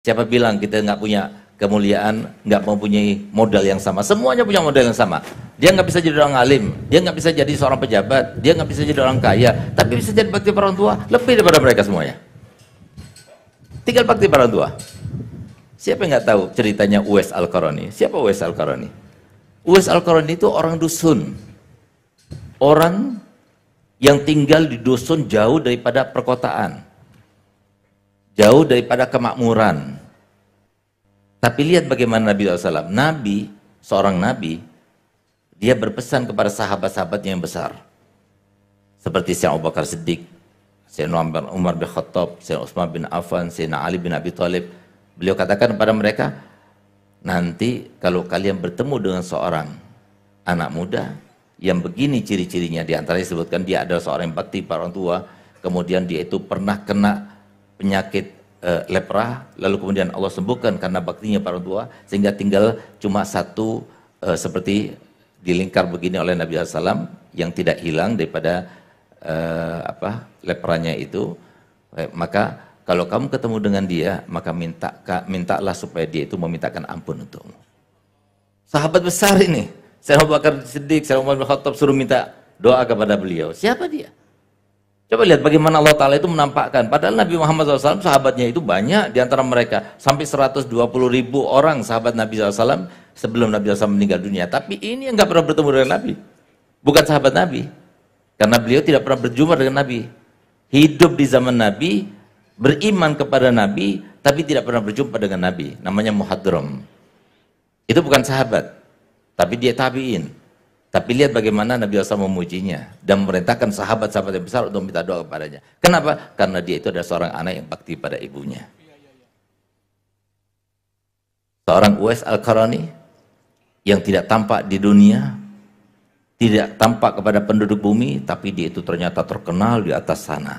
Siapa bilang kita nggak punya kemuliaan, nggak mempunyai modal yang sama? Semuanya punya modal yang sama. Dia nggak bisa jadi orang alim, dia nggak bisa jadi seorang pejabat, dia nggak bisa jadi orang kaya, tapi bisa jadi bakti orang tua lebih daripada mereka semuanya. Tinggal bakti orang tua. Siapa yang nggak tahu ceritanya Uwais al karoni Siapa Uwais al karoni Uwais al karoni itu orang dusun. Orang yang tinggal di dusun jauh daripada perkotaan jauh daripada kemakmuran. Tapi lihat bagaimana Nabi SAW. Nabi, seorang Nabi, dia berpesan kepada sahabat-sahabatnya yang besar. Seperti Syekh Abu Bakar Siddiq, Sayyidina Umar, bin Khattab, Sayyidina Utsman bin Affan, Sayyidina Ali bin Abi Thalib. Beliau katakan kepada mereka, nanti kalau kalian bertemu dengan seorang anak muda yang begini ciri-cirinya diantaranya disebutkan dia adalah seorang yang bakti para orang tua, kemudian dia itu pernah kena penyakit e, eh, lepra, lalu kemudian Allah sembuhkan karena baktinya para tua, sehingga tinggal cuma satu e, seperti dilingkar begini oleh Nabi SAW yang tidak hilang daripada e, apa lepranya itu, e, maka kalau kamu ketemu dengan dia, maka minta mintalah supaya dia itu memintakan ampun untukmu. Sahabat besar ini, Saya mau Bakar Siddiq, Saya mau bin Khattab suruh minta doa kepada beliau. Siapa dia? Coba lihat bagaimana Allah Ta'ala itu menampakkan. Padahal Nabi Muhammad SAW sahabatnya itu banyak di antara mereka. Sampai 120 ribu orang sahabat Nabi SAW sebelum Nabi SAW meninggal dunia. Tapi ini yang nggak pernah bertemu dengan Nabi. Bukan sahabat Nabi. Karena beliau tidak pernah berjumpa dengan Nabi. Hidup di zaman Nabi, beriman kepada Nabi, tapi tidak pernah berjumpa dengan Nabi. Namanya muhadram. Itu bukan sahabat, tapi dia tabiin. Tapi lihat bagaimana Nabi Muhammad memujinya dan memerintahkan sahabat-sahabat yang besar untuk minta doa kepadanya. Kenapa? Karena dia itu adalah seorang anak yang bakti pada ibunya. Seorang US Al-Qarani yang tidak tampak di dunia, tidak tampak kepada penduduk bumi, tapi dia itu ternyata terkenal di atas sana.